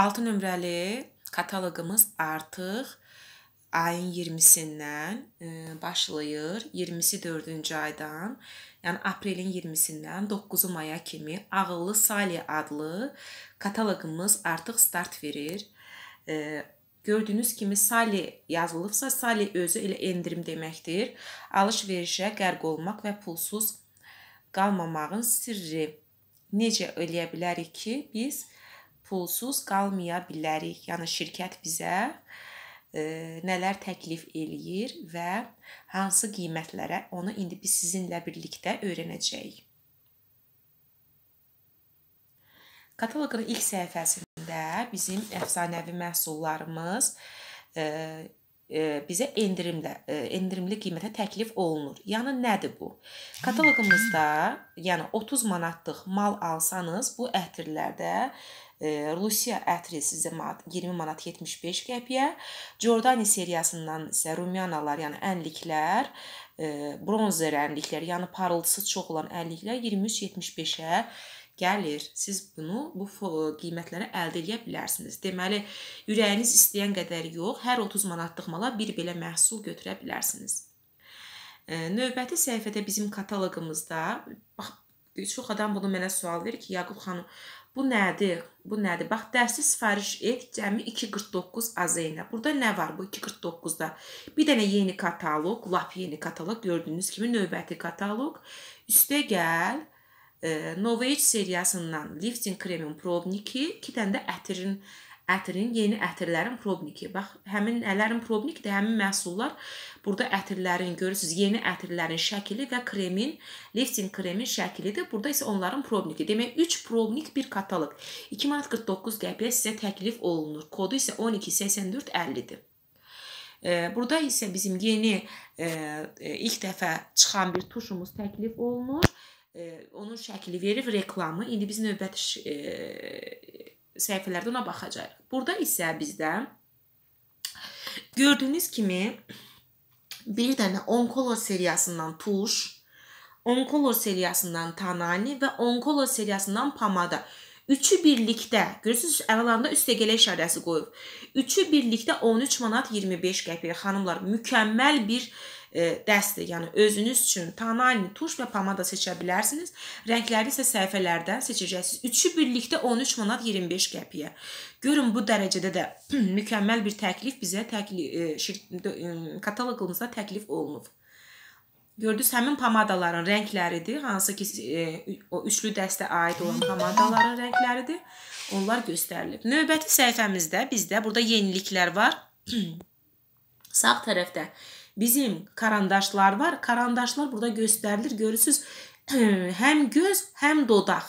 6 nömrəli kataloqumuz artıq ayın 20-sindən e, başlayır. 24-cü aydan, yəni aprelin 20-sindən 9-u maya kimi Ağıllı Sali adlı kataloqumuz artıq start verir. E, gördüyünüz kimi Sali yazılıbsa, Sali özü elə endirim deməkdir. Alış-verişə qərq olmaq və pulsuz qalmamağın sirri. Necə eləyə bilərik ki, biz pulsuz qalmaya bilərik. Yəni şirkət bizə ə, e, nələr təklif eləyir və hansı qiymətlərə onu indi biz sizinlə birlikdə öyrənəcəyik. Kataloqun ilk səhifəsində bizim əfsanəvi məhsullarımız ə, e, ə, e, bizə endirimlə ə, endirimli qiymətə təklif olunur. Yəni nədir bu? Kataloqumuzda, yəni 30 manatlıq mal alsanız, bu ətirlərdə Rusiya ətri sizə 20 manat 75 qəpiyə, Jordaniya seriyasından isə Rumiyanalar, yəni ənliklər, e, bronzer ənliklər, yəni parıltısı çox olan ənliklər 23.75-ə gəlir. Siz bunu bu e, qiymətlərə əldə edə bilərsiniz. Deməli, ürəyiniz istəyən qədər yox, hər 30 manatlıq mala bir belə məhsul götürə bilərsiniz. E, növbəti səhifədə bizim kataloqumuzda bax çox adam bunu mənə sual verir ki, Yaqub xanım, Bu nədir? Bu nədir? Bax, dərsi sifariş et cəmi 2.49 azeyinə. Burada nə var bu 2.49-da? Bir dənə yeni kataloq, lap yeni kataloq. Gördüyünüz kimi növbəti kataloq. Üstə gəl, e, Novage seriyasından lifting kremin probniki, 2 dənə də ətirin probniki ətrin, yeni ətirlərin probniki. Bax, həmin ələrin probnik də həmin məhsullar. Burada ətirlərin görürsüz, yeni ətirlərin şəkli və kremin, lifting kremin şəklidir. Burada isə onların probniki. Demək 3 probnik bir kataloq. 2 manat 49 qəpiyə sizə təklif olunur. Kodu isə 128450-dir. E, burada isə bizim yeni e, e, ilk dəfə çıxan bir tuşumuz təklif olunur onun şəkli verir reklamı. İndi biz növbəti səhifələrdə ona baxacağıq. Burada isə bizdə gördüyünüz kimi bir dənə Oncolor seriyasından tuş, Oncolor seriyasından tanani və Oncolor seriyasından pamada. Üçü birlikdə, görürsünüz, əvvəlində üstə gələ işarəsi qoyub. Üçü birlikdə 13 manat 25 qəpik. Xanımlar, mükəmməl bir e, E, dəstdir. Yəni özünüz üçün tonalni tuş və pomada seçə bilərsiniz. Rəngləri isə səhifələrdən seçəcəksiniz. Üçü birlikdə 13 manat 25 qəpiyə. Görün bu dərəcədə də mükəmməl bir təklif bizə təklif e, e, kataloqumuzda təklif olunub. Gördünüz həmin pomadaların rəngləridir, hansı ki e, o üçlü dəstə aid olan pomadaların rəngləridir. Onlar göstərilib. Növbəti səhifəmizdə bizdə burada yeniliklər var. Sağ tərəfdə Bizim karandaşlar var. Karandaşlar burada göstərilir. Görürsüz, həm göz, həm dodaq.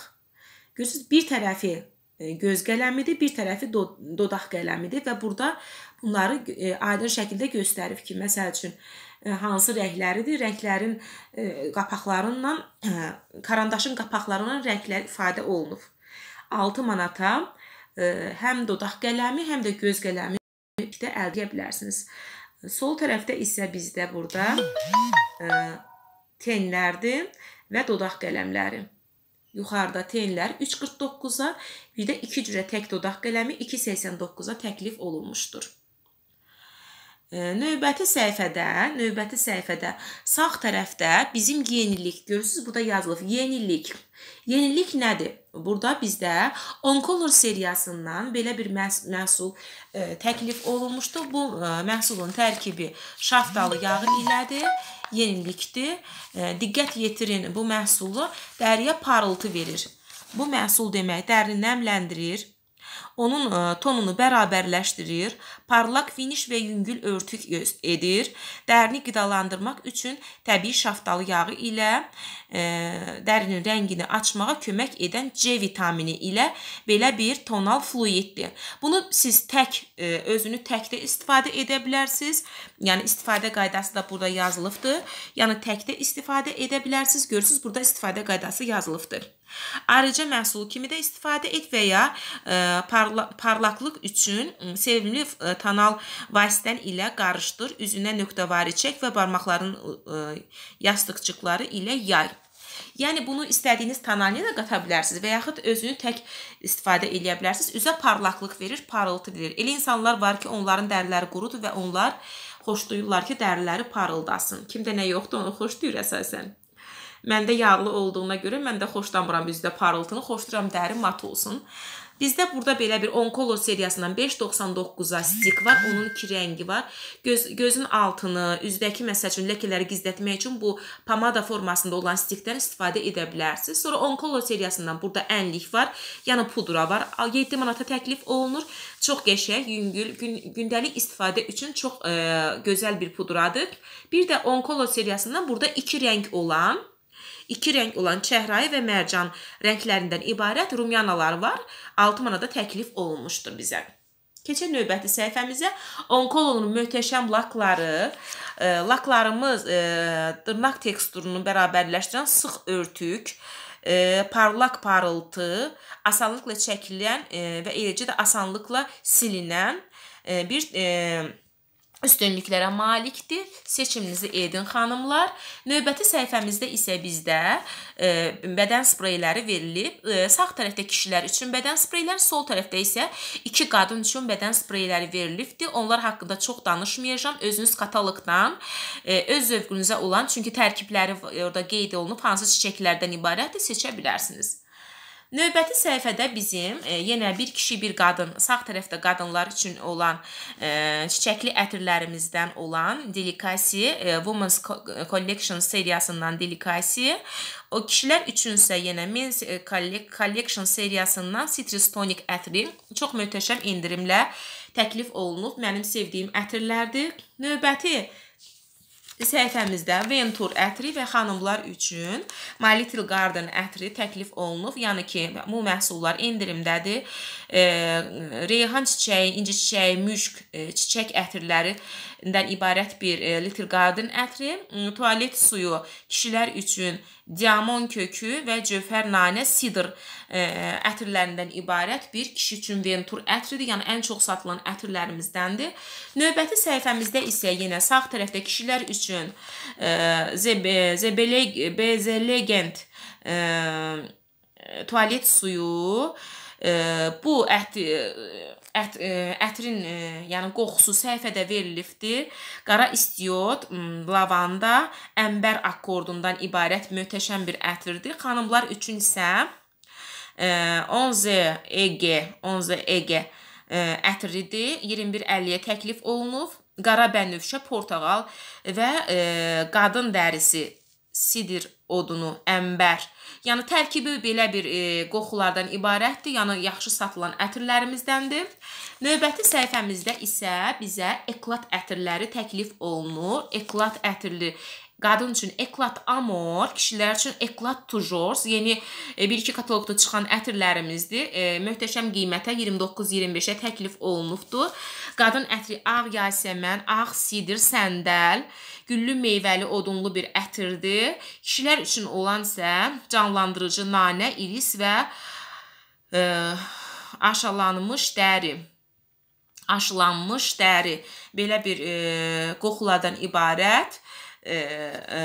Görürsüz, bir tərəfi e, göz qələmidir, bir tərəfi dodaq qələmidir və burada bunları e, aydın şəkildə göstərib ki, məsəl üçün e, hansı rəngləridir? Rənglərin qapaqlarından, karandaşın qapaqlarından rənglər ifadə olunub. 6 manata həm dodaq qələmi, həm də göz qələmi birlikdə əldə edə bilərsiniz. Sol tərəfdə isə bizdə burada ə, e, tenlərdir və dodaq qələmləri. Yuxarıda tenlər 3.49-a, bir də 2 cürə tək dodaq qələmi 2.89-a təklif olunmuşdur. E, növbəti səhifədə, növbəti səhifədə sağ tərəfdə bizim yenilik, görürsüz, burada yazılıb yenilik. Yenilik nədir? Burada bizdə Oncolor seriyasından belə bir məhs məhsul ə, e, təklif olunmuşdu. Bu ə, e, məhsulun tərkibi şaftalı yağı ilədir, yenilikdir. Ə, e, diqqət yetirin, bu məhsulu dəriyə parıltı verir. Bu məhsul demək dərini nəmləndirir, onun e, tonunu bərabərləşdirir, parlaq finiş və yüngül örtük edir. Dərini qidalandırmaq üçün təbii şaftalı yağı ilə e, dərinin rəngini açmağa kömək edən C vitamini ilə belə bir tonal fluiddir. Bunu siz tək e, özünü təkdə istifadə edə bilərsiniz. Yəni istifadə qaydası da burada yazılıbdır. Yəni təkdə istifadə edə bilərsiniz. Görürsüz, burada istifadə qaydası yazılıbdır. Ayrıca məhsul kimi də istifadə et və ya e, parla parlaqlıq üçün sevimli e, tonal vasitən ilə qarışdır, üzünə nöqtəvari çək və barmaqların yastıqçıqları ilə yay. Yəni bunu istədiyiniz tonalına da qata bilərsiniz və yaxud özünü tək istifadə eləyə bilərsiniz. Üzə parlaqlıq verir, parıltı verir. Elə insanlar var ki, onların dəriləri qurudur və onlar xoşlayırlar ki, dəriləri parıldasın. Kimdə nə yoxdur, onu xoşlayır əsasən. Məndə yağlı olduğuna görə mən də xoşlamıram üzdə parıltını, xoşlayıram dəri mat olsun. Bizdə burada belə bir Onkolo seriyasından 5.99-a stik var. Onun iki rəngi var. Göz, gözün altını, üzdəki məsəl üçün ləkələri gizlətmək üçün bu pomada formasında olan stikdən istifadə edə bilərsiniz. Sonra Onkolo seriyasından burada ənlik var, yəni pudra var. 7 manata təklif olunur. Çox qəşəng, yüngül, gün, gündəlik istifadə üçün çox e, gözəl bir pudradır. Bir də Onkolo seriyasından burada iki rəng olan iki rəng olan çəhrayı və mərcan rənglərindən ibarət rumyanalar var. 6 manata təklif olunmuşdur bizə. Keçək növbəti səhifəmizə. Onkolonun möhtəşəm lakları, e, laklarımız e, dırnaq teksturunu bərabərləşdirən sıx örtük, e, parlaq parıltı, asanlıqla çəkilən və eləcə də asanlıqla silinən bir üstünlüklərə malikdir. Seçiminizi edin xanımlar. Növbəti səhifəmizdə isə bizdə e, bədən spreyləri verilib. E, sağ tərəfdə kişilər üçün bədən spreyləri, sol tərəfdə isə iki qadın üçün bədən spreyləri verilibdir. Onlar haqqında çox danışmayacağam. Özünüz kataloqdan e, öz zövqünüzə olan, çünki tərkibləri orada qeyd olunub, hansı çiçəklərdən ibarətdir, seçə bilərsiniz. Növbəti səhifədə bizim e, yenə bir kişi, bir qadın, sağ tərəfdə qadınlar üçün olan e, çiçəkli ətirlərimizdən olan Delikasi, e, Women's e, Collection seriyasından Delikasi, o kişilər üçünsə yenə Men's e, Collection seriyasından Citrus Tonic ətri çox möhtəşəm endirimlə təklif olunub. Mənim sevdiyim ətirlərdir. Növbəti səhifəmizdə Ventur ətri və xanımlar üçün My Little Garden ətri təklif olunub. Yəni ki, bu məhsullar endirimdədir. E, reyhan çiçəyi, inci çiçəyi, müşk, e, çiçək ətirləri dən ibarət bir e, Little Garden ətri, e, tualet suyu kişilər üçün diamon kökü və cövhər nanə sidr e, ətirlərindən ibarət bir kişi üçün Ventur ətridir. Yəni ən çox satılan ətirlərimizdəndir. Növbəti səhifəmizdə isə yenə sağ tərəfdə kişilər üçün e, Zebeleg Bezelegent e, e tualet suyu e, bu ət, e, ət e, ətrin, e, yəni qoxusu səhifədə verilibdir. Qara istiot, lavanda, əmbər akkordundan ibarət möhtəşəm bir ətirdir. Xanımlar üçün isə 11 EG, 11 EG ətridir. 21.50-yə təklif olunub. Qara bənövşə, portağal və ə, qadın dərisi, sidir odunu, əmbər Yəni tərkibi belə bir e, qoxulardan ibarətdir. Yəni yaxşı satılan ətirlərimizdəndir. Növbəti səhifəmizdə isə bizə eklat ətirləri təklif olunur. Eklat ətirli Qadın üçün eklat amor, kişilər üçün eklat tujors, yeni e, bir-iki kataloqda çıxan ətirlərimizdir. E, möhtəşəm qiymətə 29-25-ə təklif olunubdur. Qadın ətri ağ yasəmən, ağ sidir, səndəl, güllü meyvəli odunlu bir ətirdir. Kişilər üçün olan isə canlandırıcı nanə, iris və e, aşalanmış dəri aşılanmış dəri belə bir e, qoxuladan ibarət e, e,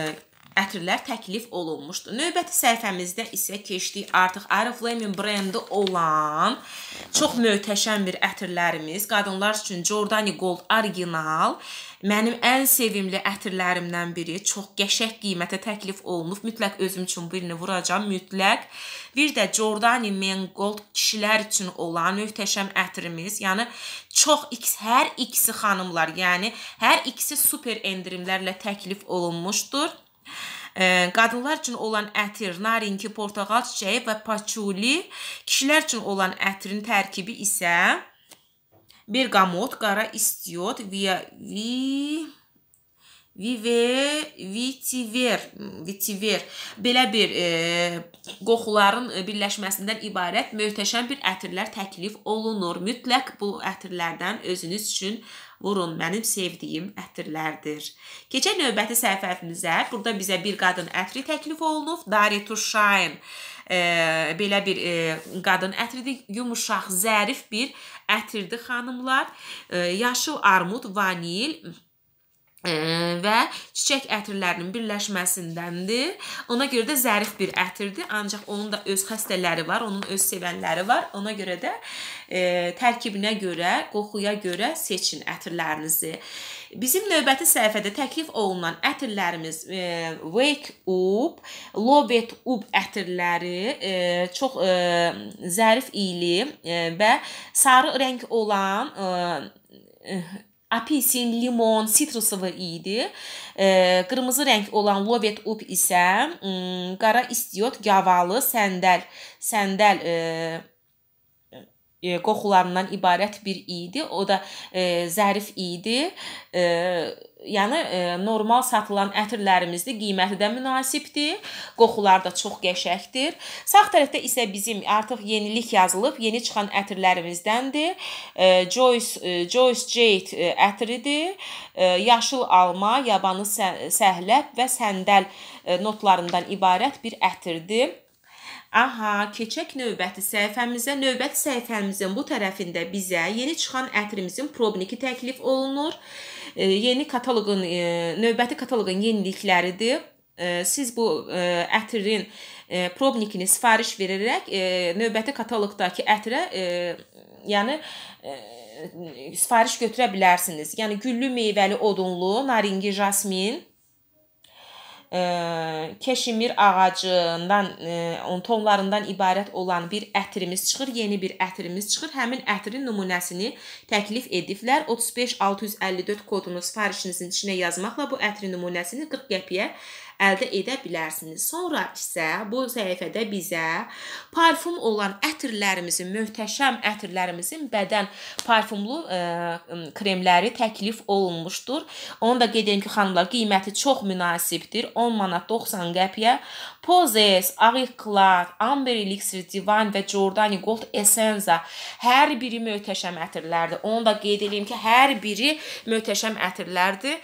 ətirlər təklif olunmuşdu. Növbəti səhifəmizdə isə keçdik artıq Oriflame brendi olan çox möhtəşəm bir ətirlərimiz, qadınlar üçün Jordani Gold orijinal Mənim ən sevimli ətirlərimdən biri, çox qəşəng qiymətə təklif olunub. Mütləq özüm üçün birini vuracağam, mütləq. Bir də Jordani Men Gold kişilər üçün olan möhtəşəm ətirimiz. Yəni çox x hər ikisi xanımlar, yəni hər ikisi super endirimlərlə təklif olunmuşdur. Qadınlar üçün olan ətir narinki, portağal çiçəyi və paçuli, kişilər üçün olan ətrin tərkibi isə bergamot, qara istiot, vi, vi Vive, vitiver, vitiver belə bir e, qoxuların e, birləşməsindən ibarət möhtəşəm bir ətirlər təklif olunur. Mütləq bu ətirlərdən özünüz üçün vurun. Mənim sevdiyim ətirlərdir. Keçən növbəti səhifəmizə burada bizə bir qadın ətri təklif olunub. Dari to shine e, belə bir e, qadın ətridir, yumuşaq, zərif bir ətirdir xanımlar. E, yaşıl armud, vanil və çiçək ətirlərinin birləşməsindəndir. Ona görə də zərif bir ətirdir, ancaq onun da öz xəstələri var, onun öz sevənləri var. Ona görə də e, tərkibinə görə, qoxuya görə seçin ətirlərinizi. Bizim növbəti səhifədə təklif olunan ətirlərimiz e, Wake Up, Love It Up ətirləri e, çox e, zərif iyli e, və sarı rəng olan e, Apisin, limon, sitrus sıvı idi. E, qırmızı rəng olan lovet up isə ə, hmm, qara istiot, gavalı, səndəl, səndəl e, e, qoxularından ibarət bir i idi. O da e, zərif i idi. E, yəni e, normal satılan ətirlərimizdir, qiyməti də münasibdir. Qoxular da çox qəşəngdir. Sağ tərəfdə isə bizim artıq yenilik yazılıb, yeni çıxan ətirlərimizdəndir. E, Joyce e, Joyce Jade e, ətridir. E, yaşıl alma, yabanı səhləb və səndəl e, notlarından ibarət bir ətirdir. Aha, keçək növbəti səhifəmizə. Növbəti səhifəmizin bu tərəfində bizə yeni çıxan ətrimizin probniki təklif olunur. E, yeni kataloqun, e, növbəti kataloqun yenilikləridir. E, siz bu e, ətrin e, probnikini sifariş verərək e, növbəti kataloqdakı ətrə, yəni sifariş götürə bilərsiniz. Yəni güllü meyvəli odunlu, naringi jasmin ə, keşimir ağacından, ə, e, tonlarından ibarət olan bir ətirimiz çıxır, yeni bir ətirimiz çıxır. Həmin ətrin nümunəsini təklif ediblər. 35654 kodunu sifarişinizin içinə yazmaqla bu ətrin nümunəsini 40 qəpiyə əldə edə bilərsiniz. Sonra isə bu səhifədə bizə parfum olan ətirlərimizin, möhtəşəm ətirlərimizin bədən parfumlu ə, e, kremləri təklif olunmuşdur. Onu da qeyd edim ki, xanımlar, qiyməti çox münasibdir. 10 manat 90 qəpiyə Poses, Ariqlat, Amber Elixir, Divan və Jordani Gold Essenza hər biri möhtəşəm ətirlərdir. Onu da qeyd edeyim ki, hər biri möhtəşəm ətirlərdir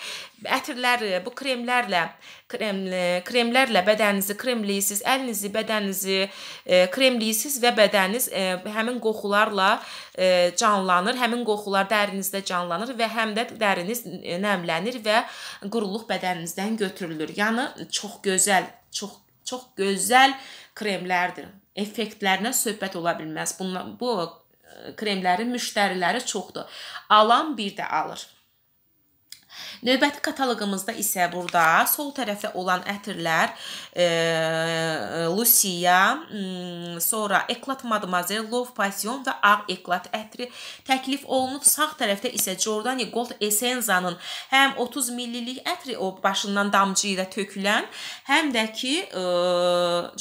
ətirlər, e, bu kremlərlə krem, e, kremlərlə bədəninizi kremləyirsiz, əlinizi, bədəninizi e, kremləyirsiz və bədəniniz həmin qoxularla canlanır. Həmin qoxular dərinizdə canlanır və həm də dəriniz nəmlənir və quruluq bədəninizdən götürülür. Yəni çox gözəl, çox çox gözəl kremlərdir. Effektlərinə söhbət ola bilməz. Bunlar bu kremlərin müştəriləri çoxdur. Alan bir də alır. Növbəti kataloqumuzda isə burada sol tərəfdə olan ətirlər e, Lucia, mm, sonra Eklat Mademoiselle, Love Passion və Ağ Eklat ətri təklif olunub. Sağ tərəfdə isə Jordani Gold Essenzanın həm 30 millilik ətri o başından damcı ilə tökülən, həm də ki e,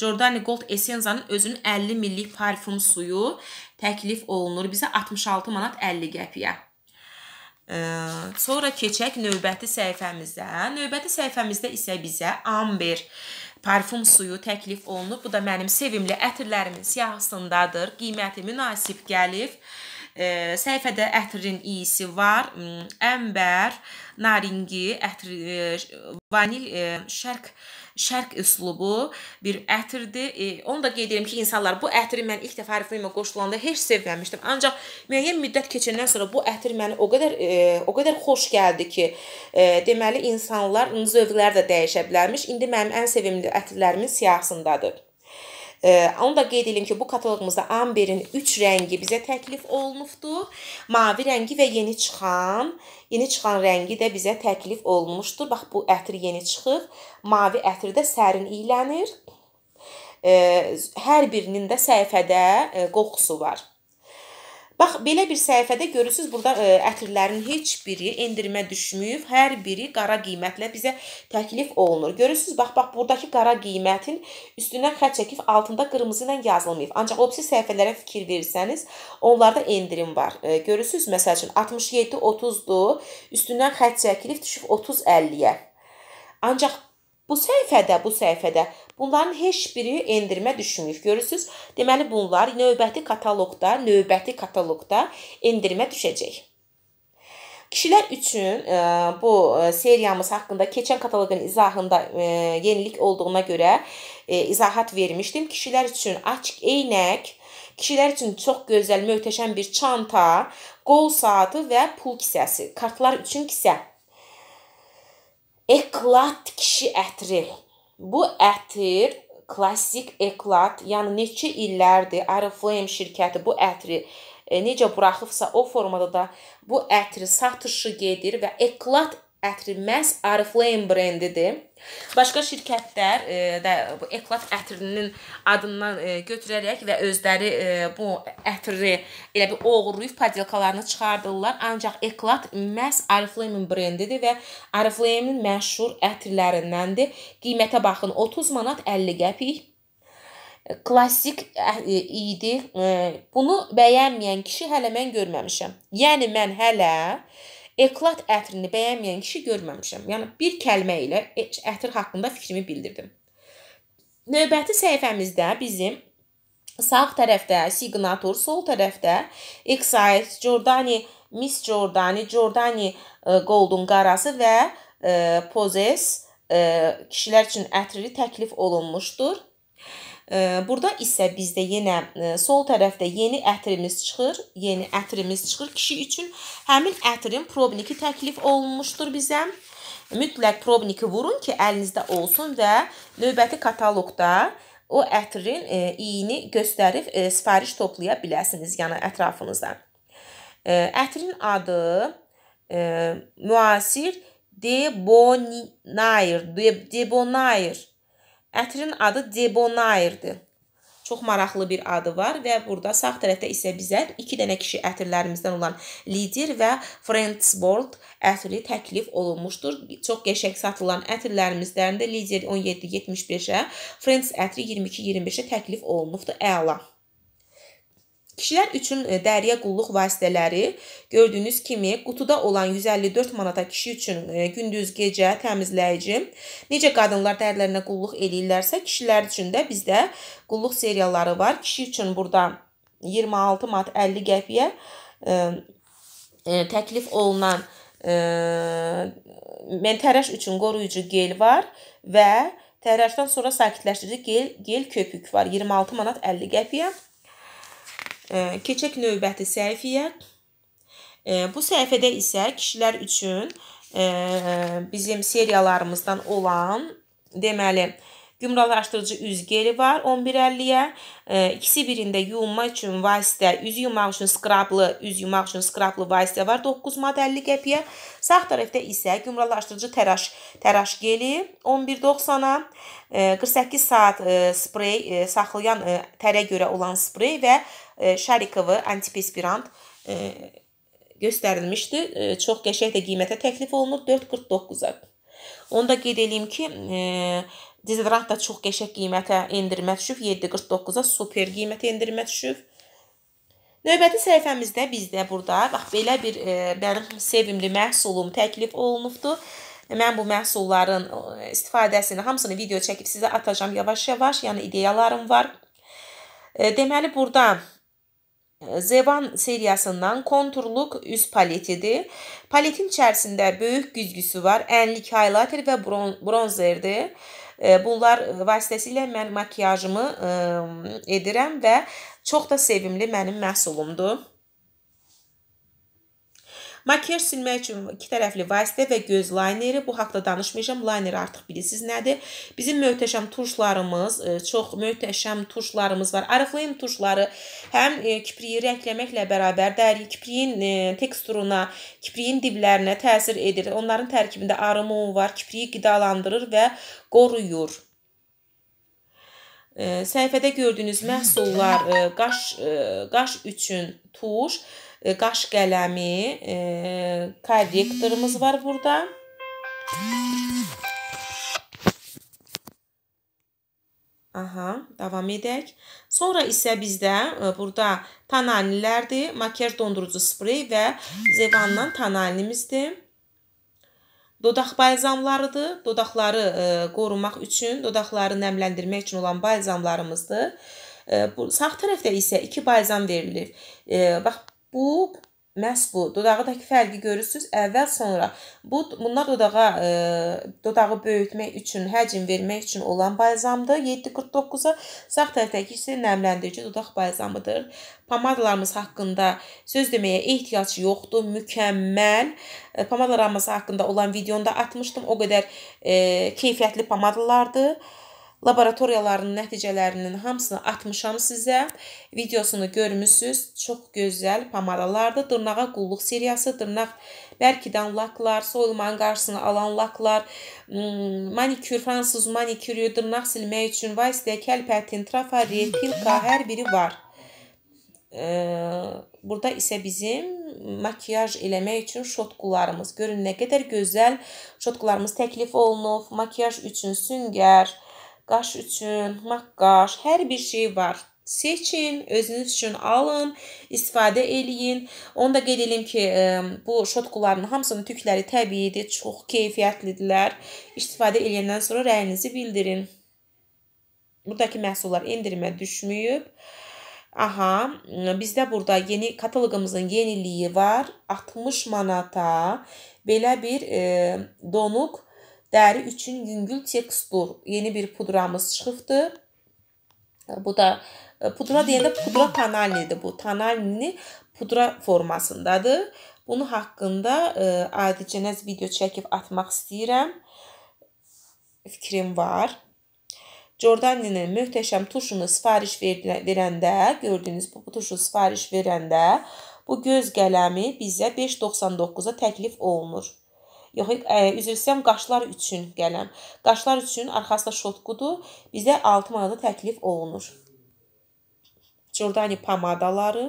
Jordani Gold Essenzanın özünün 50 millilik parfüm suyu təklif olunur bizə 66 manat 50 qəpiyə. Sonra keçək növbəti səhifəmizə. Növbəti səhifəmizdə isə bizə amber parfum suyu təklif olunub. Bu da mənim sevimli ətirlərimin siyahısındadır. Qiyməti münasib gəlib. E, səhifədə ətrin iyisi var, hmm, əmbər, naringi, ətr e, vanil e, şərq şərq üslubu bir ətirdir. E, onu da qeyd edirəm ki, insanlar bu ətri mən ilk dəfə hərfimə qoşulanda heç sevməmişdim. Ancaq müəyyən müddət keçəndən sonra bu ətri mənə o qədər e, o qədər xoş gəldi ki, e, deməli insanlar zövqləri də dəyişə bilərmiş. İndi mənim ən sevimli ətirlərimin siyahısındadır. E, onu da qeyd edim ki, bu kataloqumuzda Amber'in 3 rəngi bizə təklif olunubdur. Mavi rəngi və yeni çıxan, yeni çıxan rəngi də bizə təklif olunmuşdur. Bax, bu ətri yeni çıxıb. Mavi ətri də sərin iylənir. E, hər birinin də səhifədə e, qoxusu var. Bax, belə bir səhifədə görürsüz, burada ə, e, ətirlərin heç biri endirimə düşməyib, hər biri qara qiymətlə bizə təklif olunur. Görürsüz, bax, bax, buradakı qara qiymətin üstünə xət çəkib, altında qırmızı ilə yazılmayıb. Ancaq opsiz səhifələrə fikir verirsəniz, onlarda endirim var. Ə, e, görürsüz, məsəl üçün 67-30-dur, üstündən xət çəkilib, düşüb 30-50-yə. Ancaq Bu səhifədə, bu səhifədə bunların heç biri endirmə düşmür. Görürsüz? Deməli bunlar növbəti kataloqda, növbəti kataloqda endirmə düşəcək. Kişilər üçün e, bu e, seriyamız haqqında keçən kataloqun izahında e, yenilik olduğuna görə e, izahat vermişdim. Kişilər üçün açıq eynək, kişilər üçün çox gözəl, möhtəşəm bir çanta, qol saatı və pul kisəsi, kartlar üçün kisə Eklat kişi ətri. Bu ətir klassik eklat, yəni neçə illərdir Aeroflame şirkəti bu ətri e, necə buraxıbsa o formada da bu ətri satışı gedir və eklat Ətirməz Oriflame brendidir. Başqa şirkətlər e, də bu eklat ətirinin adından e, götürərək və özləri e, bu ətiri elə bir oğurlayıb podelkalarını çıxardırlar. Ancaq eklat məhz Oriflame-in brendidir və Oriflame-in məşhur ətirlərindəndir. Qiymətə baxın, 30 manat 50 qəpik klassik e, idi. E, bunu bəyənməyən kişi hələ mən görməmişəm. Yəni mən hələ Eklat ətrini bəyənməyən kişi görməmişəm. Yəni bir kəlmə ilə ətir haqqında fikrimi bildirdim. Növbəti səhifəmizdə bizim sağ tərəfdə signatur, sol tərəfdə Excite, Jordani, Miss Jordani, Jordani e, Golden qarası və e, Poses e, kişilər üçün ətri təklif olunmuşdur. Burada isə bizdə yenə e, sol tərəfdə yeni ətrimiz çıxır, yeni ətrimiz çıxır kişi üçün. Həmin ətrin probniki təklif olunmuşdur bizə. Mütləq probniki vurun ki, əlinizdə olsun və növbəti kataloqda o ətrin e, iyini göstərib e, sifariş toplaya biləsiniz, yəni ətrafınızdan. Ətrin adı müasir Debonair, Debonair Ətrin adı Debonairdir. Çox maraqlı bir adı var və burada sağ tərəfdə isə bizə 2 dənə kişi ətirlərimizdən olan Lidir və Frentsbold ətri təklif olunmuşdur. Çox qəşəng satılan ətirlərimizdən də Lidir 17.75-ə, Frents ətri 22.25-ə təklif olunubdur. Əla. Kişilər üçün e, dəriyə qulluq vasitələri gördüyünüz kimi qutuda olan 154 manata kişi üçün e, gündüz, gecə təmizləyici, necə qadınlar dərilərinə qulluq eləyirlərsə, kişilər üçün də bizdə qulluq serialları var. Kişi üçün burada 26 manat 50 qəpiyə e, təklif olunan mentərəş üçün qoruyucu gel var və tərəşdən sonra sakitləşdirici gel, gel köpük var 26 manat 50 qəpiyə. Keçək növbəti səhifəyə. Bu səhifədə isə kişilər üçün bizim seriyalarımızdan olan, deməli, Gümralaşdırıcı üz geli var 11.50-yə. E, ikisi birində yuyunma üçün vasitə, üz yumaq üçün skrablı, üz yumaq üçün skrablı vasitə var 9 mad 50 qəpiyə. Sağ tərəfdə isə gümralaşdırıcı təraş, təraş geli 11.90-a, e, 48 saat e, sprey, e, saxlayan e, tərə görə olan sprey və E, Şərikovı antiperspirant e, göstərilmişdi. E, çox qəşəng də qiymətə təklif olunub 4.49-a. Onda qeyd eləyim ki, dezodorant da çox qəşəng qiymətə endirmə düşüb 7.49-a super qiymətə endirmə düşüb. Növbəti səhifəmizdə bizdə burada bax belə bir e, mənim sevimli məhsulum təklif olunubdu. Mən bu məhsulların istifadəsini hamısını video çəkib sizə atacağam yavaş-yavaş, yəni ideyalarım var. E, deməli burada Zeban seriyasından konturluk üz paletidir. Paletin içərisində böyük güzgüsü var, ənlik highlighter və bron bronzerdir. E, bunlar vasitəsilə mən makiyajımı e, edirəm və çox da sevimli mənim məhsulumdur. Makiyaj silmək üçün iki tərəfli vasitə və göz layneri. Bu haqqda danışmayacağam. Layner artıq bilirsiniz nədir. Bizim möhtəşəm turşlarımız, e, çox möhtəşəm turşlarımız var. Arıqlayın turşları həm e, kipriyi rəngləməklə bərabər dəri kipriyin e, teksturuna, kipriyin diblərinə təsir edir. Onların tərkibində aromun var. Kipriyi qidalandırır və qoruyur səhifədə gördüyünüz məhsullar qaş qaş üçün tuş, qaş qələmi, e, korrektorumuz var burada. Aha, davam edək. Sonra isə bizdə e, burada tonalnilərdir, makyaj dondurucu sprey və Zevandan tonalnimizdir. Dodaq balzamlarıdır. Dodaqları e, qorumaq üçün, dodaqları nəmləndirmək üçün olan balzamlarımızdır. E, bu sağ tərəfdə isə 2 balzam verilir. E, bax Bu məhz bu dodağıdakı fərqi görürsüz. Əvvəl sonra bu bunlar dodağa e, dodağı böyütmək üçün, həcm vermək üçün olan balzamdır. 7.49-a sağ tərəfdəki isə nəmləndirici dodaq balzamıdır. Pomadalarımız haqqında söz deməyə ehtiyac yoxdur. Mükəmməl e, pomadalarımız haqqında olan videonda atmışdım. O qədər e, keyfiyyətli pomadalardır laboratoriyalarının nəticələrinin hamısını atmışam sizə. Videosunu görmüsüz. Çox gözəl pomadalardır. Dırnağa qulluq seriyası, dırnaq bərkidən laklar, soyulmanın qarşısını alan laklar, hmm, manikür, fransız manikürü, dırnaq silmək üçün vasitə, kəlpətin, trafaret, pilka hər biri var. Burada isə bizim makiyaj eləmək üçün şotqularımız. Görün nə qədər gözəl şotqularımız təklif olunub. Makiyaj üçün süngər, qaş üçün, maqqaş, hər bir şey var. Seçin, özünüz üçün alın, istifadə eləyin. Onu da qeyd edim ki, bu şotkuların hamısının tükləri təbiidir, çox keyfiyyətlidirlər. İstifadə eləyəndən sonra rəyinizi bildirin. Buradakı məhsullar endirimə düşməyib. Aha, bizdə burada yeni kataloqumuzun yeniliyi var. 60 manata belə bir e, donuq Dəri üçün yüngül tekstur yeni bir pudramız çıxıbdı. E, bu da e, pudra deyəndə pudra tonalnidir bu. Tonalni pudra formasındadır. Bunun haqqında ə, e, adicənəz video çəkib atmaq istəyirəm. Fikrim var. Jordaninin möhtəşəm turşunu sifariş verəndə, gördüyünüz bu, bu turşu sifariş verəndə bu göz qələmi bizə 5.99-a təklif olunur yox e, üzr istəyirəm qaşlar üçün qələm. Qaşlar üçün arxasında şotqudur. Bizə 6 manata təklif olunur. Jordani pomadaları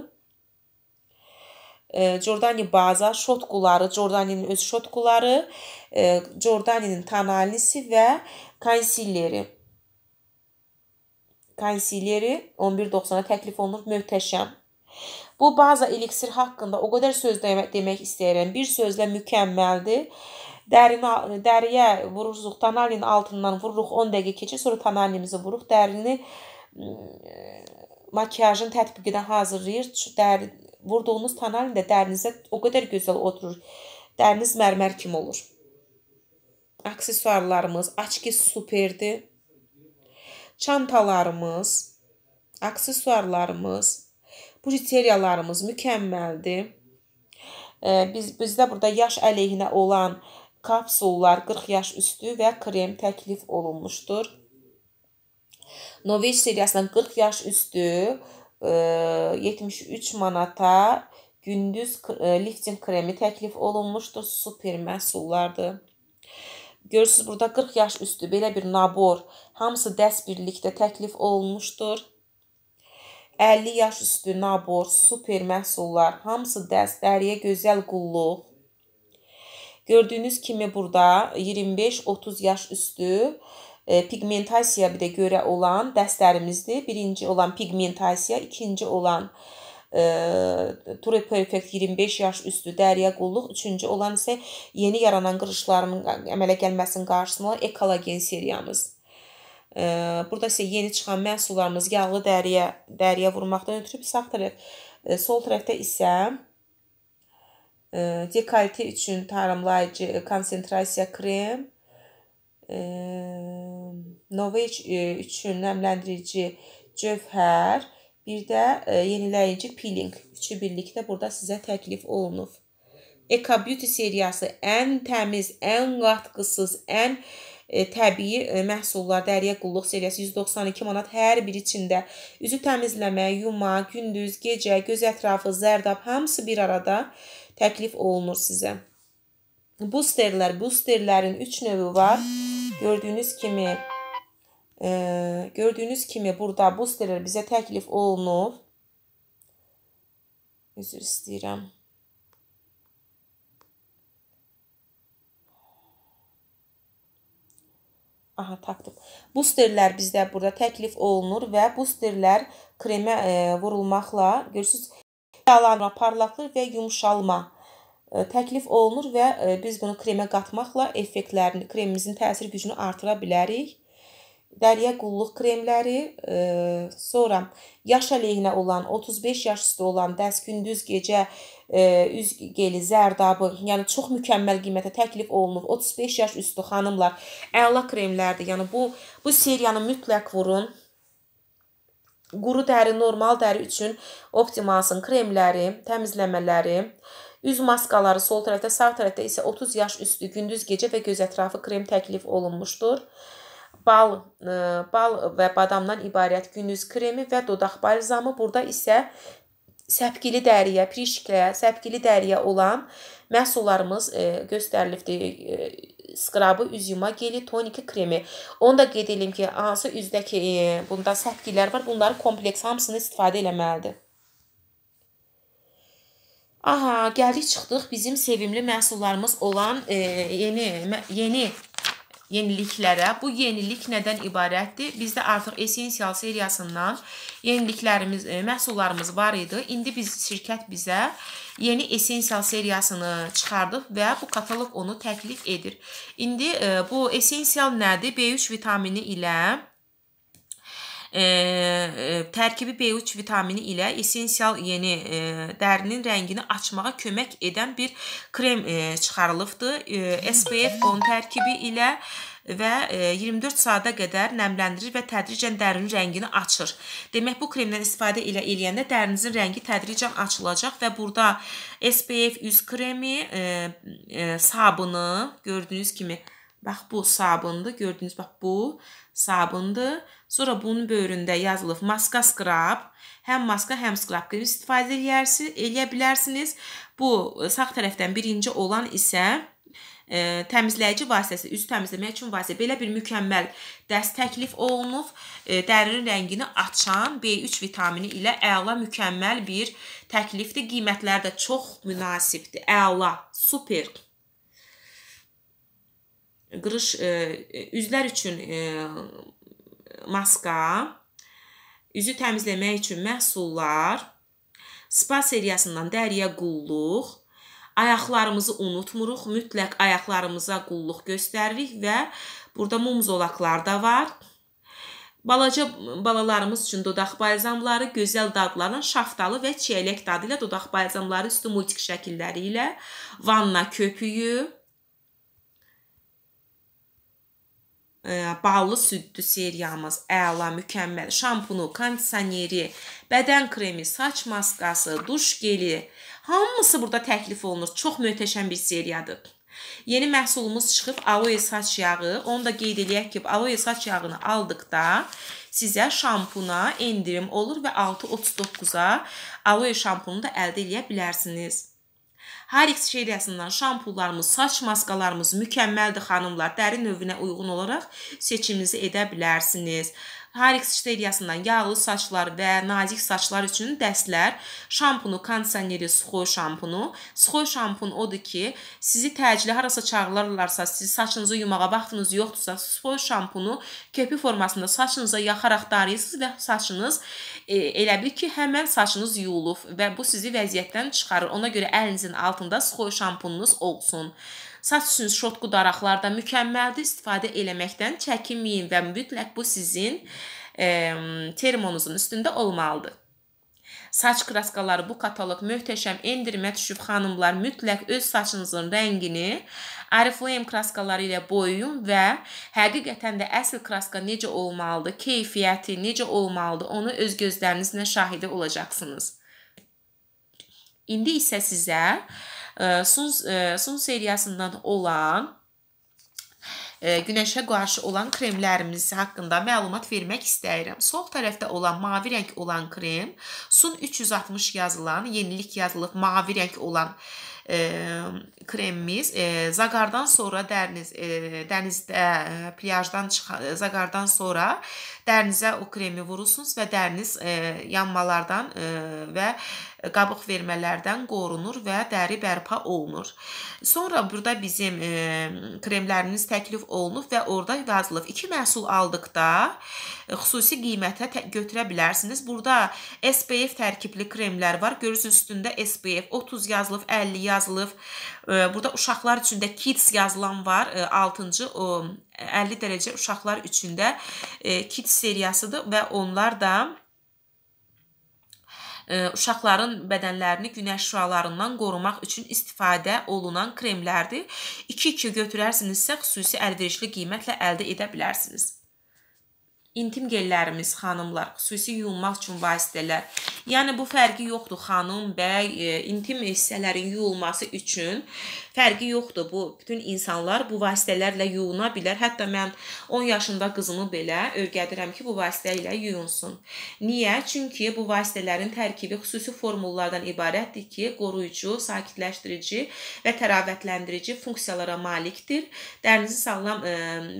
e, Jordani baza şotquları, Jordaninin öz şotquları, e, Jordaninin tonalnisi və konsilleri. Konsilleri 11.90-a təklif olunur. Möhtəşəm. Bu baza eliksir haqqında o qədər söz demək istəyirəm. Bir sözlə mükəmməldir. Dərini, dəriyə vururuq, tonalin altından vururuq 10 dəqiqə keçir, sonra tonalinimizi vururuq, dərini makiyajın tətbiqinə hazırlayır. Şu dəri vurduğunuz tonalin də dərinizə o qədər gözəl oturur. Dəriniz mərmər kimi olur. Aksesuarlarımız açki superdir. Çantalarımız, aksesuarlarımız Bu riteriyalarımız mükəmməldir. Biz, bizdə burada yaş əleyhinə olan kapsullar 40 yaş üstü və krem təklif olunmuşdur. Noviç seriyasının 40 yaş üstü 73 e, manata gündüz e, lifting kremi təklif olunmuşdur. Super məhsullardır. Görürsüz burada 40 yaş üstü belə bir nabor hamısı dəst birlikdə təklif olunmuşdur. 50 yaş üstü nabor, super məhsullar, hamısı dəstəriyə gözəl qulluq. Gördüyünüz kimi burada 25-30 yaş üstü e, pigmentasiya bir də görə olan dəstlərimizdir. Birinci olan pigmentasiya, ikinci olan e, Ture Perfect 25 yaş üstü dəriyə qulluq, üçüncü olan isə yeni yaranan qırışların əmələ gəlməsinin qarşısında ekologen seriyamız. Burada isə yeni çıxan məhsullarımız yağlı dəriyə, dəriyə vurmaqdan ötürü sağ tərəf, sol tərəfdə isə e, dekolti üçün tarımlayıcı e, konsentrasiya krem, e, Noveç üçün nəmləndirici cövhər, bir də yeniləyici peeling. Üçü birlikdə burada sizə təklif olunub. Eka Beauty seriyası ən təmiz, ən qatqısız, ən E, təbii e, məhsullarda əriyə qulluq səviyyəsi 192 manat hər biri içində. Üzü təmizləmə, yuma, gündüz, gecə, göz ətrafı, zərdab hamısı bir arada təklif olunur sizə. Boosterlər, boosterlərin 3 növü var. Gördüyünüz kimi e, gördüyünüz kimi burada boosterlər bizə təklif olunub. Üzr istəyirəm. Aha, tapdım. Boosterlər bizdə burada təklif olunur və boosterlər kremə e, vurulmaqla, görürsüz, yalanma, parlaqlıq və yumşalma e, təklif olunur və e, biz bunu kremə qatmaqla effektlərini, kremimizin təsir gücünü artıra bilərik. Dəriyə qulluq kremləri, e, sonra yaş əleyhinə olan, 35 yaş üstü olan dəst gündüz gecə üz geli, zərdabı, yəni çox mükəmməl qiymətə təklif olunub. 35 yaş üstü xanımlar əla kremlərdir. Yəni bu bu seriyanı mütləq vurun. Quru dəri, normal dəri üçün Optimasın kremləri, təmizləmələri, Üz maskaları sol tərəfdə, sağ tərəfdə isə 30 yaş üstü gündüz, gecə və göz ətrafı krem təklif olunmuşdur. Bal, bal və badamdan ibarət gündüz kremi və dodaq balzamı. Burada isə səpgili dəriyə, prişklə, səpgili dəriyə olan məhsullarımız e, göstərilibdir. E, skrabı, üz yuma geli, toniki, kremi. Onu da qeyd edim ki, hansı üzdəki e, bunda səpgilər var, bunları kompleks hamısını istifadə eləməlidir. Aha, gəldik çıxdıq bizim sevimli məhsullarımız olan e, yeni yeni yeniliklərə. Bu yenilik nədən ibarətdir? Bizdə artıq essensial seriyasından yeniliklərimiz, e, məhsullarımız var idi. İndi biz şirkət bizə yeni essensial seriyasını çıxardıb və bu kataloq onu təklif edir. İndi e, bu essensial nədir? B3 vitamini ilə e, tərkibi B3 vitamini ilə essensial yeni e, dərinin rəngini açmağa kömək edən bir krem e, çıxarılıbdı. E, SPF 10 tərkibi ilə və 24 e, saata qədər nəmləndirir və tədricən dərinin rəngini açır. Demək bu kremdən istifadə ilə eləyəndə dərinizin rəngi tədricən açılacaq və burada SPF 100 kremi, e, e, sabunu gördüyünüz kimi bax bu sabundur, gördüyünüz bax bu sabundur Sonra bunun böyründə yazılıb maska skrab. Həm maska, həm skrab kremi istifadə eləyərsiniz, eləyə bilərsiniz. Bu e, sağ tərəfdən birinci olan isə ə, e, təmizləyici vasitəsi, üz təmizləmək üçün vasitə. Belə bir mükəmməl dəst təklif olunub. Ə, e, dərinin rəngini açan B3 vitamini ilə əla mükəmməl bir təklifdir. Qiymətləri də çox münasibdir. Əla, super. Qırış ə, üzlər üçün ə, maska, üzü təmizləmək üçün məhsullar, spa seriyasından dəriyə qulluq, ayaqlarımızı unutmuruq, mütləq ayaqlarımıza qulluq göstəririk və burada mum zolaqlar da var. Balaca balalarımız üçün dodaq balzamları gözəl dadlarla şaftalı və çiyələk dadı ilə dodaq balzamları üstü multik şəkilləri ilə vanna köpüyü ballı süddü seriyamız əla, mükəmməl. Şampunu, kondisioneri, bədən kremi, saç maskası, duş geli hamısı burada təklif olunur. Çox möhtəşəm bir seriyadır. Yeni məhsulumuz çıxıb aloe saç yağı. Onu da qeyd eləyək ki, aloe saç yağını aldıqda sizə şampuna endirim olur və 6.39-a aloe şampununu da əldə eləyə bilərsiniz. Hər iki seriyasından şampullarımız, saç maskalarımız mükəmməldir xanımlar. Dəri növünə uyğun olaraq seçiminizi edə bilərsiniz. Harik seriyasından yağlı saçlar və nazik saçlar üçün dəstlər, şampunu, kondisioneri, suxoy şampunu. Suxoy şampun odur ki, sizi təcili harasa çağırırlarsa, siz saçınızı yumağa vaxtınız yoxdursa, suxoy şampunu köpük formasında saçınıza yaxaraq darıyırsınız və saçınız e, elə bil ki, həmən saçınız yuyulub və bu sizi vəziyyətdən çıxarır. Ona görə əlinizin altında suxoy şampununuz olsun. Saç süz şot qudaraqlardan mükəmməldir. İstifadə eləməkdən çəkinməyin və mütləq bu sizin e, termonuzun üstündə olmalıdır. Saç kraskaları bu katalog möhtəşəm endirmə düşüb xanımlar mütləq öz saçınızın rəngini Oriflame kraskaları ilə boyuyun və həqiqətən də əsl kraska necə olmalıdır, keyfiyyəti necə olmalıdır, onu öz gözlərinizlə şahidi olacaqsınız. İndi isə sizə Sun, e, sun seriyasından olan e, günəşə qarşı olan kremlərimiz haqqında məlumat vermək istəyirəm. Sol tərəfdə olan mavi rəng olan krem, Sun 360 yazılan, yenilik yazılıb mavi rəng olan e, kremimiz e, zaqardan sonra dəriniz e, dənizdə e, plyajdan çıxan e, zaqardan sonra dərinizə o kremi vurursunuz və dəriniz e, yanmalardan e, və qabıq vermələrdən qorunur və dəri bərpa olunur. Sonra burada bizim e, kremlərimiz təklif olunub və orada yazılıb. 2 məhsul aldıqda e, xüsusi qiymətə götürə bilərsiniz. Burada SPF tərkibli kremlər var. Görürsünüz üstündə SPF 30 yazılıb, 50 yazılıb. E, burada uşaqlar üçün də kids yazılan var. 6-cı e, 50 dərəcə uşaqlar üçün də e, kids seriyasıdır və onlar da uşaqların bədənlərini günəş şüalarından qorumaq üçün istifadə olunan kremlərdir. 2-2 götürərsinizsə xüsusi əlverişli qiymətlə əldə edə bilərsiniz intim gellərimiz xanımlar, xüsusi yuyulmaq üçün vasitələr. Yəni bu fərqi yoxdur xanım bəy, e, intim hissələrin yuyulması üçün fərqi yoxdur. Bu bütün insanlar bu vasitələrlə yuyuna bilər. Hətta mən 10 yaşında qızımı belə öyrədirəm ki, bu vasitə ilə yuyunsun. Niyə? Çünki bu vasitələrin tərkibi xüsusi formullardan ibarətdir ki, qoruyucu, sakitləşdirici və təravətlendirici funksiyalara malikdir. Dərinizi sağlam e,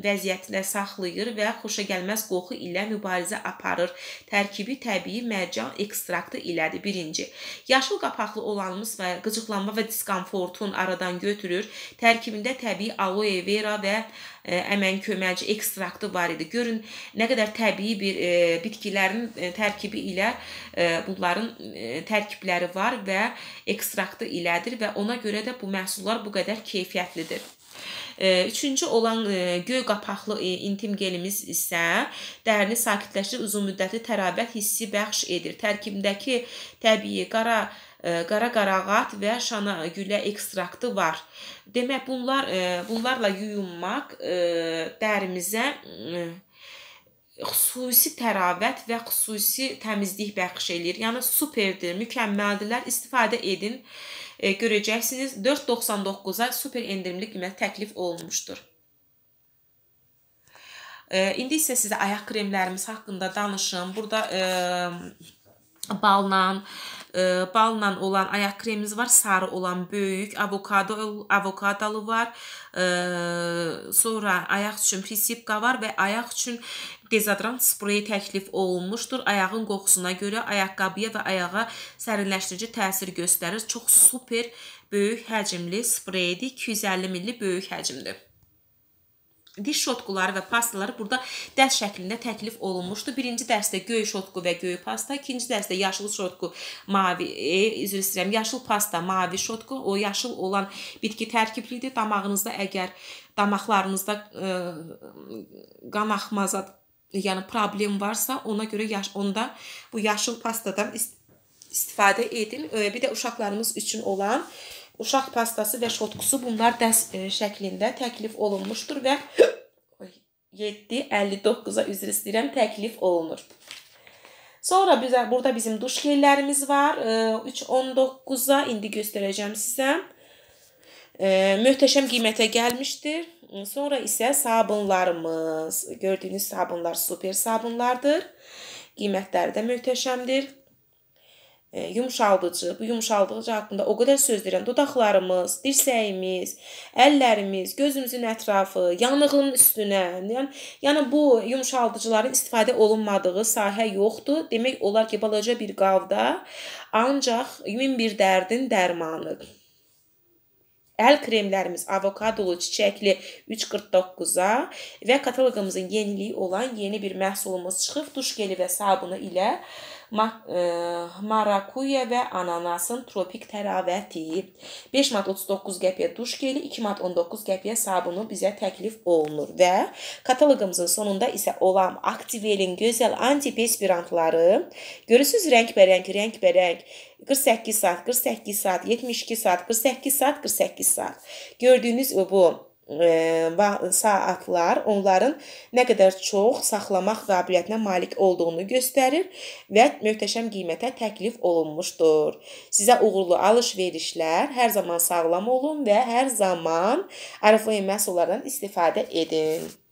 vəziyyətində saxlayır və xoşagəlməz qoxu oxu ilə mübarizə aparır. Tərkibi təbii mərcan ekstraktı ilədir. Birinci, yaşıl qapaqlı olanımız və qıcıqlanma və diskomfortun aradan götürür. Tərkibində təbii aloe vera və ə, e, əmən köməcə ekstraktı var idi. Görün nə qədər təbii bir ə, e, bitkilərin ə, e, tərkibi ilə ə, bunların ə, tərkibləri var və ekstraktı ilədir və ona görə də bu məhsullar bu qədər keyfiyyətlidir. Üçüncü olan e, göy qapaqlı e, intim gelimiz isə dərini sakitləşdirir, uzunmüddətli təravət hissi bəxş edir. Tərkibdəki təbii qara e, qara qarağat və şana gülə ekstraktı var. Demək bunlar bunlarla yuyunmaq dərimizə xüsusi təravət və xüsusi təmizlik bəxş eləyir. Yəni superdir, mükəmməldirlər. İstifadə edin. E, e, görəcəksiniz 4.99-a super endirimli qiymət təklif olunmuşdur. E, indi isə sizə ayaq kremlərimiz haqqında danışım. Burada e, balnan, e, e, balla olan ayaq kremimiz var, sarı olan böyük, avokado avokadalı var. E, sonra ayaq üçün prisipka var və ayaq üçün dezodrant spreyi təklif olunmuşdur. Ayağın qoxusuna görə ayaqqabıya və ayağa sərinləşdirici təsir göstərir. Çox super böyük həcmli spreydir. 250 ml böyük həcmdir. Diş şotquları və pastaları burada dərs şəklində təklif olunmuşdu. Birinci dərsdə göy şotqu və göy pasta, ikinci dərsdə yaşıl şotqu, mavi, e, üzr istəyirəm, yaşıl pasta, mavi şotqu. O yaşıl olan bitki tərkiblidir. Damağınızda əgər damaqlarınızda e, qan axmaza, yəni problem varsa, ona görə yaş onda bu yaşıl pastadan istifadə edin. E, bir də uşaqlarımız üçün olan e, uşaq pastası və şotkusu bunlar dəst e, şəklində təklif olunmuşdur və 7.59-a üzr istəyirəm, təklif olunur. Sonra bizə burada bizim duş gellərimiz var. E, 3.19-a indi göstərəcəm sizə. E, möhtəşəm qiymətə gəlmişdir. Sonra isə sabunlarımız. Gördüyünüz sabunlar super sabunlardır. Qiymətləri də möhtəşəmdir e, yumşaldıcı, bu yumşaldıcı haqqında o qədər söz deyirəm. Dodaqlarımız, dirsəyimiz, əllərimiz, gözümüzün ətrafı, yanığın üstünə, yəni, yəni bu yumşaldıcıların istifadə olunmadığı sahə yoxdur. Demək olar ki, balaca bir qavda ancaq min bir dərdin dərmanıdır. Əl kremlərimiz avokadolu çiçəkli 3.49-a və kataloqumuzun yeniliyi olan yeni bir məhsulumuz çıxıb duş geli və sabunu ilə ma e, marakuya və ananasın tropik təravəti. 5 manat 39 qəpiyə duş geli, 2 manat 19 qəpiyə sabunu bizə təklif olunur və kataloqumuzun sonunda isə olan Aktivelin gözəl antiperspirantları görürsüz rəngbərəng, rəngbərəng 48 saat, 48 saat, 72 saat, 48 saat, 48 saat. Gördüyünüz bu saatlar onların nə qədər çox saxlamaq qabiliyyətinə malik olduğunu göstərir və möhtəşəm qiymətə təklif olunmuşdur. Sizə uğurlu alış-verişlər, hər zaman sağlam olun və hər zaman arıqlı məhsullardan istifadə edin.